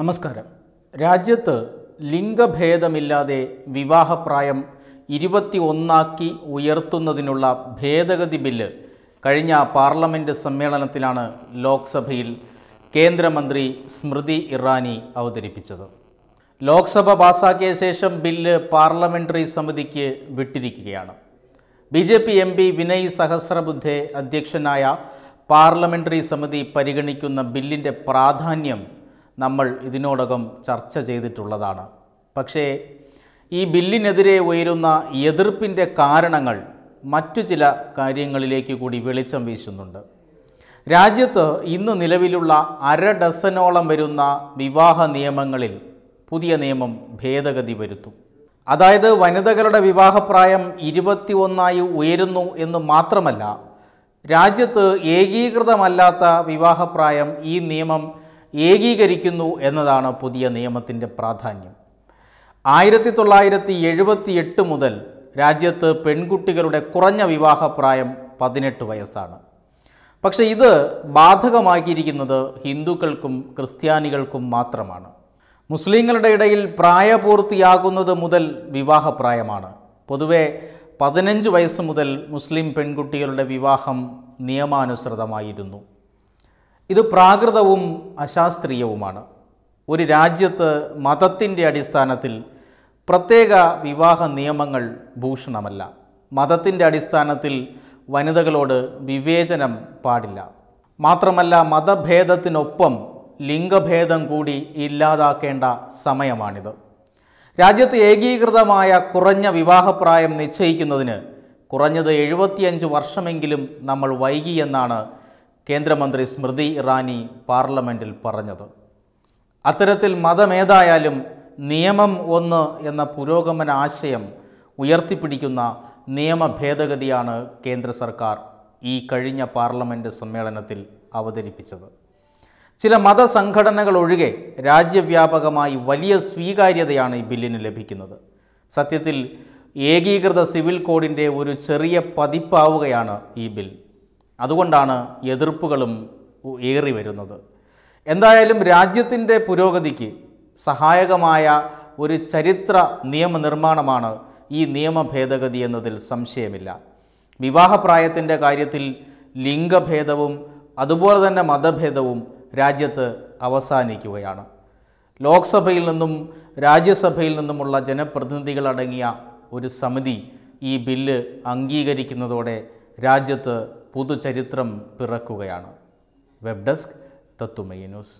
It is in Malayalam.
നമസ്കാരം രാജ്യത്ത് ലിംഗഭേദമില്ലാതെ വിവാഹപ്രായം ഇരുപത്തി ഒന്നാക്കി ഉയർത്തുന്നതിനുള്ള ഭേദഗതി ബില്ല് കഴിഞ്ഞ പാർലമെൻറ്റ് സമ്മേളനത്തിലാണ് ലോക്സഭയിൽ കേന്ദ്രമന്ത്രി സ്മൃതി ഇറാനി അവതരിപ്പിച്ചത് ലോക്സഭ പാസാക്കിയ ശേഷം ബില്ല് പാർലമെൻ്ററി സമിതിക്ക് വിട്ടിരിക്കുകയാണ് B J P M P Vinay Sahasrabuddhe അധ്യക്ഷനായ പാർലമെൻ്ററി സമിതി പരിഗണിക്കുന്ന ബില്ലിൻ്റെ പ്രാധാന്യം നമ്മൾ ഇതിനോടകം ചർച്ച ചെയ്തിട്ടുള്ളതാണ് പക്ഷേ ഈ ബില്ലിനെതിരെ ഉയരുന്ന എതിർപ്പിൻ്റെ കാരണങ്ങൾ മറ്റു ചില കാര്യങ്ങളിലേക്ക് കൂടി വെളിച്ചം വീശുന്നുണ്ട് രാജ്യത്ത് ഇന്ന് നിലവിലുള്ള അര ഡസനോളം വരുന്ന വിവാഹ നിയമങ്ങളിൽ പുതിയ നിയമം ഭേദഗതി വരുത്തും അതായത് വനിതകളുടെ വിവാഹപ്രായം ഇരുപത്തി ഒന്നായി ഉയരുന്നു എന്ന് മാത്രമല്ല രാജ്യത്ത് ഏകീകൃതമല്ലാത്ത വിവാഹപ്രായം ഈ നിയമം ഏകീകരിക്കുന്നു എന്നതാണ് പുതിയ നിയമത്തിൻ്റെ പ്രാധാന്യം ആയിരത്തി തൊള്ളായിരത്തി എഴുപത്തി എട്ട് മുതൽ രാജ്യത്ത് പെൺകുട്ടികളുടെ കുറഞ്ഞ വിവാഹപ്രായം പതിനെട്ട് വയസ്സാണ് പക്ഷേ ഇത് ബാധകമാക്കിയിരിക്കുന്നത് ഹിന്ദുക്കൾക്കും ക്രിസ്ത്യാനികൾക്കും മാത്രമാണ് മുസ്ലിങ്ങളുടെ ഇടയിൽ പ്രായപൂർത്തിയാകുന്നത് മുതൽ വിവാഹപ്രായമാണ് പൊതുവെ പതിനഞ്ച് വയസ്സ് മുതൽ മുസ്ലിം പെൺകുട്ടികളുടെ വിവാഹം നിയമാനുസൃതമായിരുന്നു ഇത് പ്രാകൃതവും അശാസ്ത്രീയവുമാണ് ഒരു രാജ്യത്ത് മതത്തിൻ്റെ അടിസ്ഥാനത്തിൽ പ്രത്യേക വിവാഹ നിയമങ്ങൾ ഭൂഷണമല്ല മതത്തിൻ്റെ അടിസ്ഥാനത്തിൽ വനിതകളോട് വിവേചനം പാടില്ല മാത്രമല്ല മതഭേദത്തിനൊപ്പം ലിംഗഭേദം കൂടി ഇല്ലാതാക്കേണ്ട സമയമാണിത് രാജ്യത്ത് ഏകീകൃതമായ കുറഞ്ഞ വിവാഹപ്രായം നിശ്ചയിക്കുന്നതിന് കുറഞ്ഞത് എഴുപത്തിയഞ്ച് വർഷമെങ്കിലും നമ്മൾ വൈകിയെന്നാണ് കേന്ദ്രമന്ത്രി സ്മൃതി ഇറാനി പാർലമെൻറ്റിൽ പറഞ്ഞത് അത്തരത്തിൽ മതമേതായാലും നിയമം ഒന്ന് എന്ന പുരോഗമന ആശയം ഉയർത്തിപ്പിടിക്കുന്ന നിയമ ഭേദഗതിയാണ് കേന്ദ്ര സർക്കാർ ഈ കഴിഞ്ഞ പാർലമെൻറ്റ് സമ്മേളനത്തിൽ അവതരിപ്പിച്ചത് ചില മതസംഘടനകൾ ഒഴികെ രാജ്യവ്യാപകമായി വലിയ സ്വീകാര്യതയാണ് ഈ ബില്ലിന് ലഭിക്കുന്നത് സത്യത്തിൽ ഏകീകൃത സിവിൽ കോഡിൻ്റെ ഒരു ചെറിയ പതിപ്പാവുകയാണ് ഈ ബിൽ അതുകൊണ്ടാണ് എതിർപ്പുകളും ഏറി വരുന്നത് എന്തായാലും രാജ്യത്തിൻ്റെ പുരോഗതിക്ക് സഹായകമായ ഒരു ചരിത്ര നിയമനിർമ്മാണമാണ് ഈ നിയമ ഭേദഗതി എന്നതിൽ സംശയമില്ല വിവാഹപ്രായത്തിൻ്റെ കാര്യത്തിൽ ലിംഗഭേദവും അതുപോലെ തന്നെ മതഭേദവും രാജ്യത്ത് അവസാനിക്കുകയാണ് ലോക്സഭയിൽ നിന്നും രാജ്യസഭയിൽ നിന്നുമുള്ള ജനപ്രതിനിധികളടങ്ങിയ ഒരു സമിതി ഈ ബില്ല് അംഗീകരിക്കുന്നതോടെ രാജ്യത്ത് പുതുചരിത്രം പിറക്കുകയാണ് വെബ് ഡെസ്ക് തത്തുമയി ന്യൂസ്